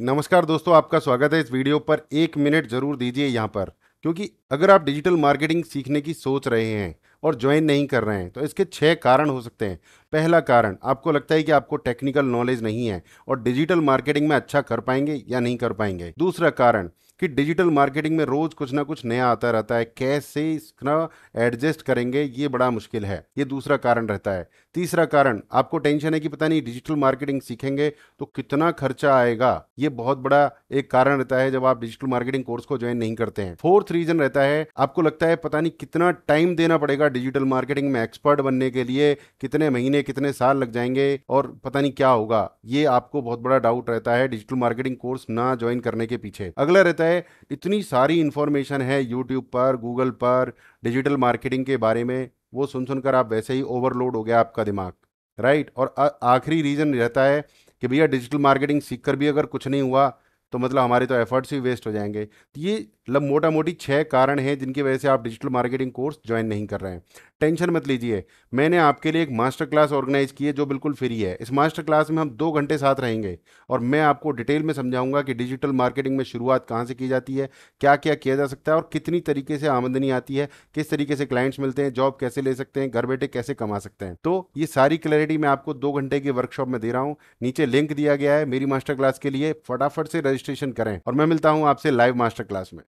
नमस्कार दोस्तों आपका स्वागत है इस वीडियो पर एक मिनट जरूर दीजिए यहाँ पर क्योंकि अगर आप डिजिटल मार्केटिंग सीखने की सोच रहे हैं और ज्वाइन नहीं कर रहे हैं तो इसके छह कारण हो सकते हैं पहला कारण आपको लगता है कि आपको टेक्निकल नॉलेज नहीं है और डिजिटल मार्केटिंग में अच्छा कर पाएंगे या नहीं कर पाएंगे दूसरा कारण कि डिजिटल मार्केटिंग में रोज कुछ ना कुछ नया आता रहता है कैसे इसका एडजस्ट करेंगे ये बड़ा मुश्किल है ये दूसरा कारण रहता है तीसरा कारण आपको टेंशन है कि पता नहीं डिजिटल मार्केटिंग सीखेंगे तो कितना खर्चा आएगा ये बहुत बड़ा एक कारण रहता है जब आप डिजिटल मार्केटिंग कोर्स को ज्वाइन नहीं करते हैं फोर्थ रीजन रहता है आपको लगता है पता नहीं कितना टाइम देना पड़ेगा डिजिटल मार्केटिंग में एक्सपर्ट बनने के लिए कितने महीने कितने साल लग जाएंगे और पता नहीं क्या होगा ये आपको बहुत बड़ा डाउट रहता है डिजिटल मार्केटिंग कोर्स ना ज्वाइन करने के पीछे अगला रहता है इतनी सारी इन्फॉर्मेशन है यूट्यूब पर गूगल पर डिजिटल मार्केटिंग के बारे में वो सुन सुनकर आप वैसे ही ओवरलोड हो गया आपका दिमाग राइट और आखिरी रीज़न रहता है कि भैया डिजिटल मार्केटिंग सीख भी अगर कुछ नहीं हुआ तो मतलब हमारे तो एफर्ट्स ही वेस्ट हो जाएंगे तो ये मतलब मोटा मोटी छः कारण हैं जिनकी वजह से आप डिजिटल मार्केटिंग कोर्स ज्वाइन नहीं कर रहे हैं टेंशन मत लीजिए मैंने आपके लिए एक मास्टर क्लास ऑर्गेनाइज की है जो बिल्कुल फ्री है इस मास्टर क्लास में हम दो घंटे साथ रहेंगे और मैं आपको डिटेल में समझाऊंगा कि डिजिटल मार्केटिंग में शुरुआत कहाँ से की जाती है क्या क्या किया जा सकता है और कितनी तरीके से आमदनी आती है किस तरीके से क्लाइंट्स मिलते हैं जॉब कैसे ले सकते हैं घर बैठे कैसे कमा सकते हैं तो ये सारी क्लैरिटी मैं आपको दो घंटे की वर्कशॉप में दे रहा हूँ नीचे लिंक दिया गया है मेरी मास्टर क्लास के लिए फटाफट से रजिस्ट्रेशन करें और मैं मिलता हूँ आपसे लाइव मास्टर क्लास में